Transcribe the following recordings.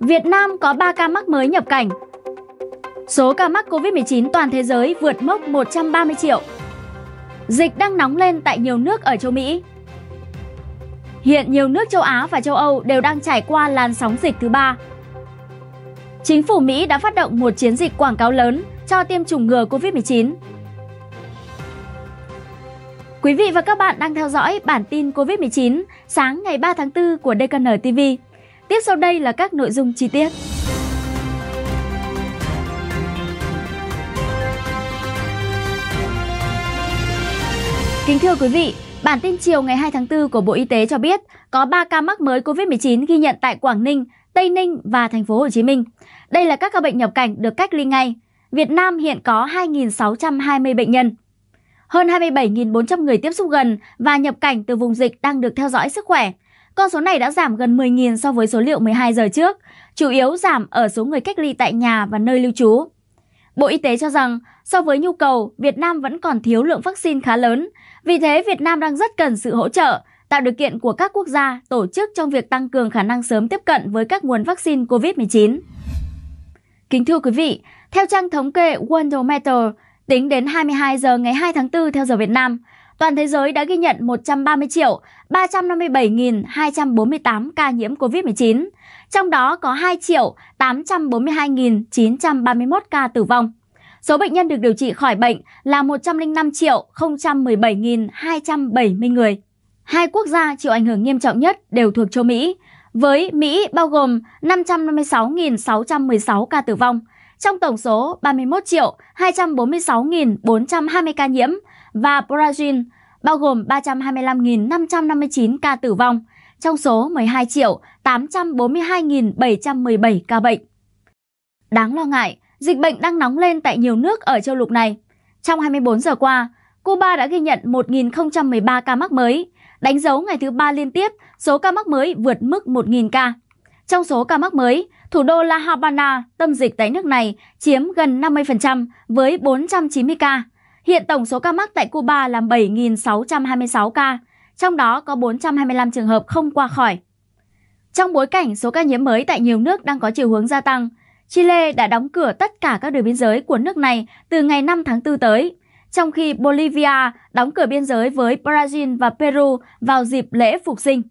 Việt Nam có 3 ca mắc mới nhập cảnh. Số ca mắc COVID-19 toàn thế giới vượt mốc 130 triệu. Dịch đang nóng lên tại nhiều nước ở châu Mỹ. Hiện nhiều nước châu Á và châu Âu đều đang trải qua làn sóng dịch thứ ba. Chính phủ Mỹ đã phát động một chiến dịch quảng cáo lớn cho tiêm chủng ngừa COVID-19. Quý vị và các bạn đang theo dõi bản tin COVID-19 sáng ngày 3 tháng 4 của DKN TV. Tiếp sau đây là các nội dung chi tiết. Kính thưa quý vị, bản tin chiều ngày 2 tháng 4 của Bộ Y tế cho biết có 3 ca mắc mới COVID-19 ghi nhận tại Quảng Ninh, Tây Ninh và thành phố Hồ Chí Minh. Đây là các ca bệnh nhập cảnh được cách ly ngay. Việt Nam hiện có 2.620 bệnh nhân. Hơn 27.400 người tiếp xúc gần và nhập cảnh từ vùng dịch đang được theo dõi sức khỏe. Con số này đã giảm gần 10.000 so với số liệu 12 giờ trước, chủ yếu giảm ở số người cách ly tại nhà và nơi lưu trú. Bộ Y tế cho rằng, so với nhu cầu, Việt Nam vẫn còn thiếu lượng vaccine khá lớn. Vì thế, Việt Nam đang rất cần sự hỗ trợ, tạo điều kiện của các quốc gia, tổ chức trong việc tăng cường khả năng sớm tiếp cận với các nguồn vaccine COVID-19. Kính thưa quý vị, theo trang thống kê Worldometer, tính đến 22 giờ ngày 2 tháng 4 theo giờ Việt Nam, toàn thế giới đã ghi nhận 130 triệu 357.248 ca nhiễm COVID-19, trong đó có 2 triệu 842.931 ca tử vong. Số bệnh nhân được điều trị khỏi bệnh là 105 triệu 017.270 người. Hai quốc gia chịu ảnh hưởng nghiêm trọng nhất đều thuộc châu Mỹ, với Mỹ bao gồm 556.616 ca tử vong, trong tổng số 31 triệu 246.420 ca nhiễm, và Brazil, bao gồm 325.559 ca tử vong, trong số 12 842.717 ca bệnh. Đáng lo ngại, dịch bệnh đang nóng lên tại nhiều nước ở châu lục này. Trong 24 giờ qua, Cuba đã ghi nhận 1.013 ca mắc mới, đánh dấu ngày thứ ba liên tiếp số ca mắc mới vượt mức 1.000 ca. Trong số ca mắc mới, thủ đô La Habana, tâm dịch tại nước này, chiếm gần 50% với 490 ca. Hiện tổng số ca mắc tại Cuba là 7.626 ca, trong đó có 425 trường hợp không qua khỏi. Trong bối cảnh số ca nhiễm mới tại nhiều nước đang có chiều hướng gia tăng, Chile đã đóng cửa tất cả các đường biên giới của nước này từ ngày 5 tháng 4 tới, trong khi Bolivia đóng cửa biên giới với Brazil và Peru vào dịp lễ phục sinh.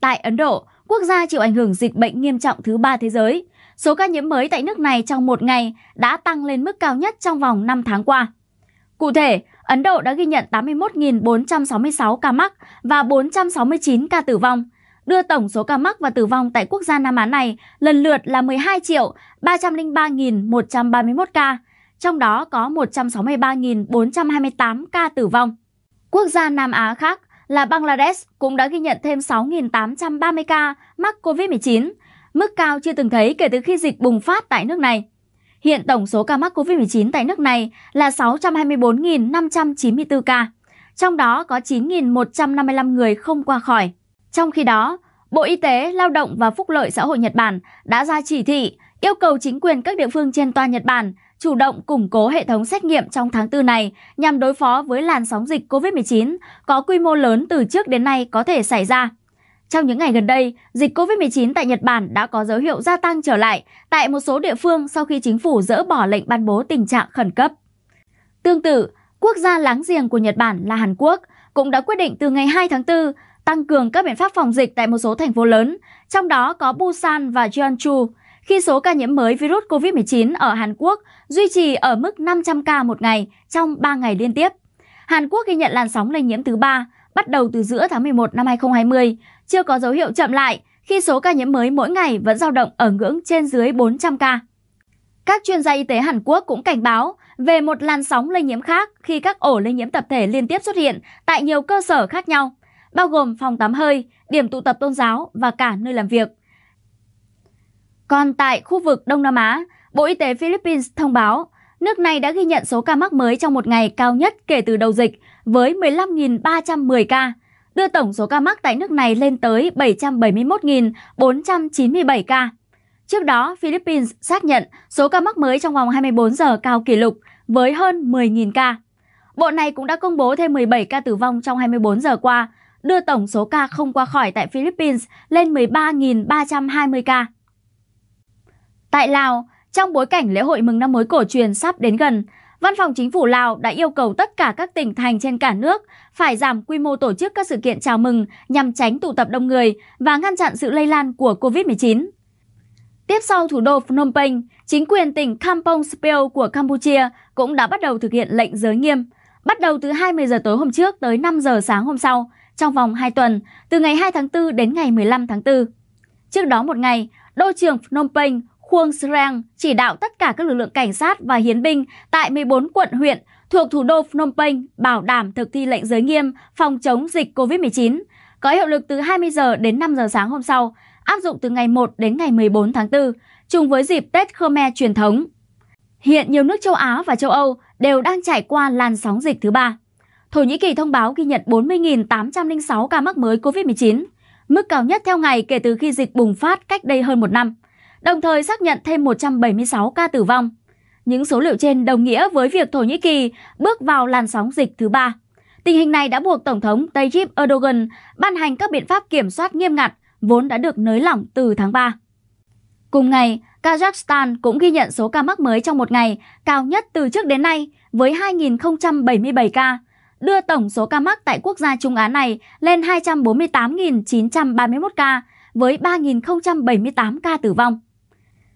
Tại Ấn Độ, quốc gia chịu ảnh hưởng dịch bệnh nghiêm trọng thứ ba thế giới, số ca nhiễm mới tại nước này trong một ngày đã tăng lên mức cao nhất trong vòng 5 tháng qua. Cụ thể, Ấn Độ đã ghi nhận 81.466 ca mắc và 469 ca tử vong, đưa tổng số ca mắc và tử vong tại quốc gia Nam Á này lần lượt là 12 triệu 303.131 ca, trong đó có 163.428 ca tử vong. Quốc gia Nam Á khác là Bangladesh cũng đã ghi nhận thêm 6.830 ca mắc COVID-19, mức cao chưa từng thấy kể từ khi dịch bùng phát tại nước này. Hiện tổng số ca mắc COVID-19 tại nước này là 624.594 ca, trong đó có 9.155 người không qua khỏi. Trong khi đó, Bộ Y tế, Lao động và Phúc lợi xã hội Nhật Bản đã ra chỉ thị yêu cầu chính quyền các địa phương trên toàn Nhật Bản chủ động củng cố hệ thống xét nghiệm trong tháng 4 này nhằm đối phó với làn sóng dịch COVID-19 có quy mô lớn từ trước đến nay có thể xảy ra. Trong những ngày gần đây, dịch COVID-19 tại Nhật Bản đã có dấu hiệu gia tăng trở lại tại một số địa phương sau khi chính phủ dỡ bỏ lệnh ban bố tình trạng khẩn cấp. Tương tự, quốc gia láng giềng của Nhật Bản là Hàn Quốc cũng đã quyết định từ ngày 2 tháng 4 tăng cường các biện pháp phòng dịch tại một số thành phố lớn, trong đó có Busan và Jeonju, khi số ca nhiễm mới virus COVID-19 ở Hàn Quốc duy trì ở mức 500 ca một ngày trong 3 ngày liên tiếp. Hàn Quốc ghi nhận làn sóng lây nhiễm thứ ba bắt đầu từ giữa tháng 11 năm 2020 chưa có dấu hiệu chậm lại khi số ca nhiễm mới mỗi ngày vẫn dao động ở ngưỡng trên dưới 400 ca. Các chuyên gia y tế Hàn Quốc cũng cảnh báo về một làn sóng lây nhiễm khác khi các ổ lây nhiễm tập thể liên tiếp xuất hiện tại nhiều cơ sở khác nhau, bao gồm phòng tắm hơi, điểm tụ tập tôn giáo và cả nơi làm việc. Còn tại khu vực Đông Nam Á, Bộ Y tế Philippines thông báo nước này đã ghi nhận số ca mắc mới trong một ngày cao nhất kể từ đầu dịch với 15.310 ca, đưa tổng số ca mắc tại nước này lên tới 771.497 ca. Trước đó, Philippines xác nhận số ca mắc mới trong vòng 24 giờ cao kỷ lục với hơn 10.000 ca. Bộ này cũng đã công bố thêm 17 ca tử vong trong 24 giờ qua, đưa tổng số ca không qua khỏi tại Philippines lên 13.320 ca. Tại Lào, trong bối cảnh lễ hội mừng năm mới cổ truyền sắp đến gần, Văn phòng Chính phủ Lào đã yêu cầu tất cả các tỉnh thành trên cả nước phải giảm quy mô tổ chức các sự kiện chào mừng nhằm tránh tụ tập đông người và ngăn chặn sự lây lan của COVID-19. Tiếp sau thủ đô Phnom Penh, chính quyền tỉnh Kampong Speo của Campuchia cũng đã bắt đầu thực hiện lệnh giới nghiêm, bắt đầu từ 20 giờ tối hôm trước tới 5 giờ sáng hôm sau, trong vòng 2 tuần, từ ngày 2 tháng 4 đến ngày 15 tháng 4. Trước đó một ngày, đô trưởng Phnom Penh Quang Sreng chỉ đạo tất cả các lực lượng cảnh sát và hiến binh tại 14 quận huyện thuộc thủ đô Phnom Penh bảo đảm thực thi lệnh giới nghiêm phòng chống dịch COVID-19, có hiệu lực từ 20 giờ đến 5 giờ sáng hôm sau, áp dụng từ ngày 1 đến ngày 14 tháng 4, trùng với dịp Tết Khmer truyền thống. Hiện nhiều nước châu Á và châu Âu đều đang trải qua làn sóng dịch thứ ba. Thổ Nhĩ Kỳ thông báo ghi nhận 40.806 ca mắc mới COVID-19, mức cao nhất theo ngày kể từ khi dịch bùng phát cách đây hơn một năm đồng thời xác nhận thêm 176 ca tử vong. Những số liệu trên đồng nghĩa với việc Thổ Nhĩ Kỳ bước vào làn sóng dịch thứ ba. Tình hình này đã buộc Tổng thống Tayyip Erdogan ban hành các biện pháp kiểm soát nghiêm ngặt vốn đã được nới lỏng từ tháng 3. Cùng ngày, Kazakhstan cũng ghi nhận số ca mắc mới trong một ngày cao nhất từ trước đến nay với 2.077 ca, đưa tổng số ca mắc tại quốc gia Trung Á này lên 248.931 ca với 3.078 ca tử vong.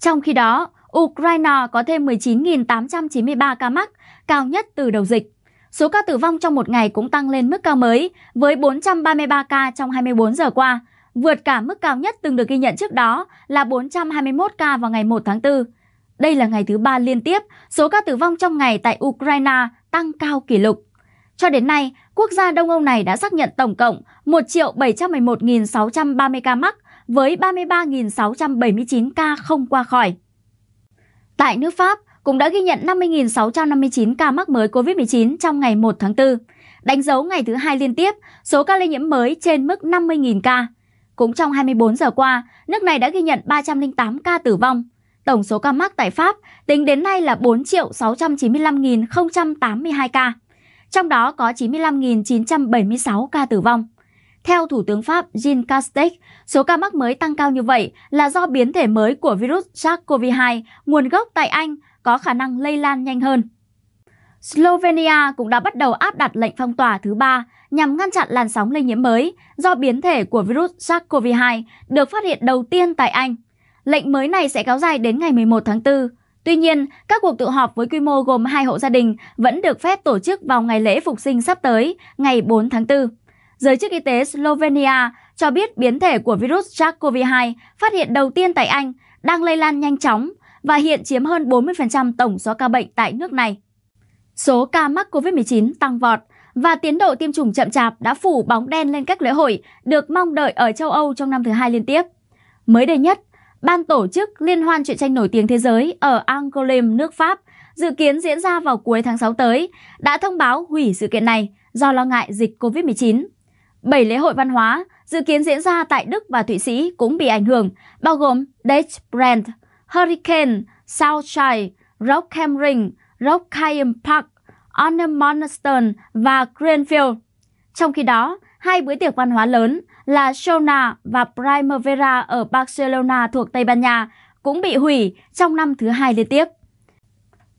Trong khi đó, Ukraine có thêm 19.893 ca mắc, cao nhất từ đầu dịch. Số ca tử vong trong một ngày cũng tăng lên mức cao mới với 433 ca trong 24 giờ qua, vượt cả mức cao nhất từng được ghi nhận trước đó là 421 ca vào ngày 1 tháng 4. Đây là ngày thứ ba liên tiếp số ca tử vong trong ngày tại Ukraine tăng cao kỷ lục. Cho đến nay, quốc gia Đông Âu này đã xác nhận tổng cộng 1.711.630 ca mắc với 33.679 ca không qua khỏi. Tại nước Pháp cũng đã ghi nhận 50.659 ca mắc mới COVID-19 trong ngày 1 tháng 4, đánh dấu ngày thứ hai liên tiếp số ca lây nhiễm mới trên mức 50.000 ca. Cũng trong 24 giờ qua, nước này đã ghi nhận 308 ca tử vong. Tổng số ca mắc tại Pháp tính đến nay là 4.695.082 ca, trong đó có 95.976 ca tử vong. Theo Thủ tướng Pháp Jean Castex, số ca mắc mới tăng cao như vậy là do biến thể mới của virus SARS-CoV-2 nguồn gốc tại Anh có khả năng lây lan nhanh hơn. Slovenia cũng đã bắt đầu áp đặt lệnh phong tỏa thứ ba nhằm ngăn chặn làn sóng lây nhiễm mới do biến thể của virus SARS-CoV-2 được phát hiện đầu tiên tại Anh. Lệnh mới này sẽ kéo dài đến ngày 11 tháng 4. Tuy nhiên, các cuộc tụ họp với quy mô gồm hai hộ gia đình vẫn được phép tổ chức vào ngày lễ phục sinh sắp tới, ngày 4 tháng 4. Giới chức y tế Slovenia cho biết biến thể của virus SARS-CoV-2 phát hiện đầu tiên tại Anh đang lây lan nhanh chóng và hiện chiếm hơn 40% tổng số ca bệnh tại nước này. Số ca mắc COVID-19 tăng vọt và tiến độ tiêm chủng chậm chạp đã phủ bóng đen lên các lễ hội được mong đợi ở châu Âu trong năm thứ hai liên tiếp. Mới đây nhất, ban tổ chức Liên hoan truyện tranh nổi tiếng thế giới ở Angoulême, nước Pháp, dự kiến diễn ra vào cuối tháng 6 tới, đã thông báo hủy sự kiện này do lo ngại dịch COVID-19. 7 lễ hội văn hóa dự kiến diễn ra tại Đức và Thụy Sĩ cũng bị ảnh hưởng, bao gồm Date Brand, Hurricane, Southside, Rockhamring, Rockheim Park, Ormondston và Greenfield. Trong khi đó, hai bữa tiệc văn hóa lớn là Shona và Primavera ở Barcelona thuộc Tây Ban Nha cũng bị hủy trong năm thứ hai liên tiếp.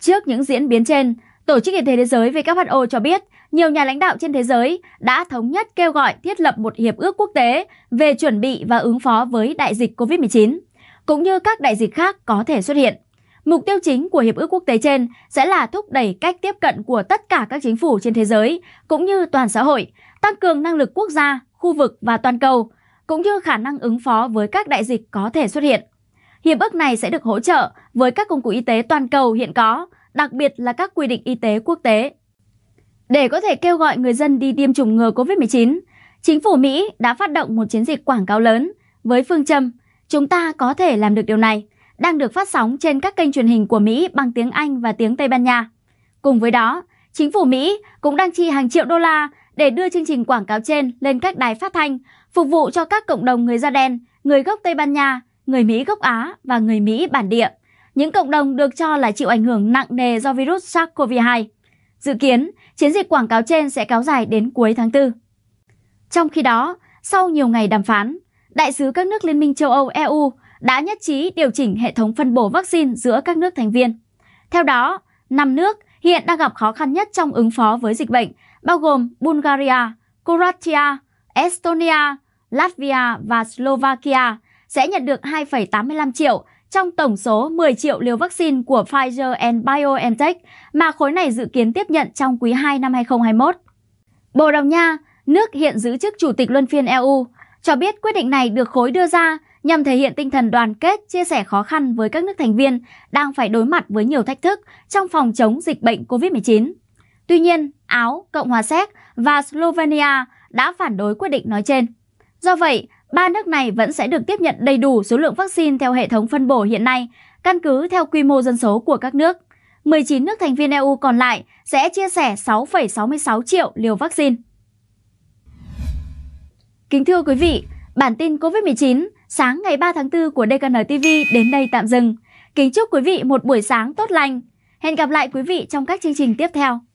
Trước những diễn biến trên, Tổ chức Y tế Thế giới WHO cho biết nhiều nhà lãnh đạo trên thế giới đã thống nhất kêu gọi thiết lập một hiệp ước quốc tế về chuẩn bị và ứng phó với đại dịch COVID-19, cũng như các đại dịch khác có thể xuất hiện. Mục tiêu chính của hiệp ước quốc tế trên sẽ là thúc đẩy cách tiếp cận của tất cả các chính phủ trên thế giới cũng như toàn xã hội, tăng cường năng lực quốc gia, khu vực và toàn cầu, cũng như khả năng ứng phó với các đại dịch có thể xuất hiện. Hiệp ước này sẽ được hỗ trợ với các công cụ y tế toàn cầu hiện có, đặc biệt là các quy định y tế quốc tế để có thể kêu gọi người dân đi tiêm chủng ngừa COVID-19, chính phủ Mỹ đã phát động một chiến dịch quảng cáo lớn với phương châm Chúng ta có thể làm được điều này, đang được phát sóng trên các kênh truyền hình của Mỹ bằng tiếng Anh và tiếng Tây Ban Nha. Cùng với đó, chính phủ Mỹ cũng đang chi hàng triệu đô la để đưa chương trình quảng cáo trên lên các đài phát thanh, phục vụ cho các cộng đồng người da đen, người gốc Tây Ban Nha, người Mỹ gốc Á và người Mỹ bản địa. Những cộng đồng được cho là chịu ảnh hưởng nặng nề do virus SARS-CoV-2. Dự kiến, chiến dịch quảng cáo trên sẽ kéo dài đến cuối tháng 4. Trong khi đó, sau nhiều ngày đàm phán, đại sứ các nước Liên minh châu Âu EU đã nhất trí điều chỉnh hệ thống phân bổ vaccine giữa các nước thành viên. Theo đó, 5 nước hiện đang gặp khó khăn nhất trong ứng phó với dịch bệnh, bao gồm Bulgaria, Croatia, Estonia, Latvia và Slovakia sẽ nhận được 2,85 triệu trong tổng số 10 triệu liều vaccine của Pfizer and BioNTech mà khối này dự kiến tiếp nhận trong quý 2 năm 2021. Bồ Đào Nha, nước hiện giữ chức chủ tịch luân phiên EU, cho biết quyết định này được khối đưa ra nhằm thể hiện tinh thần đoàn kết, chia sẻ khó khăn với các nước thành viên đang phải đối mặt với nhiều thách thức trong phòng chống dịch bệnh COVID-19. Tuy nhiên, Áo, Cộng hòa Séc và Slovenia đã phản đối quyết định nói trên. Do vậy, ba nước này vẫn sẽ được tiếp nhận đầy đủ số lượng vaccine theo hệ thống phân bổ hiện nay, căn cứ theo quy mô dân số của các nước. 19 nước thành viên EU còn lại sẽ chia sẻ 6,66 triệu liều vaccine. Kính thưa quý vị, bản tin COVID-19 sáng ngày 3 tháng 4 của DKN TV đến đây tạm dừng. Kính chúc quý vị một buổi sáng tốt lành. Hẹn gặp lại quý vị trong các chương trình tiếp theo.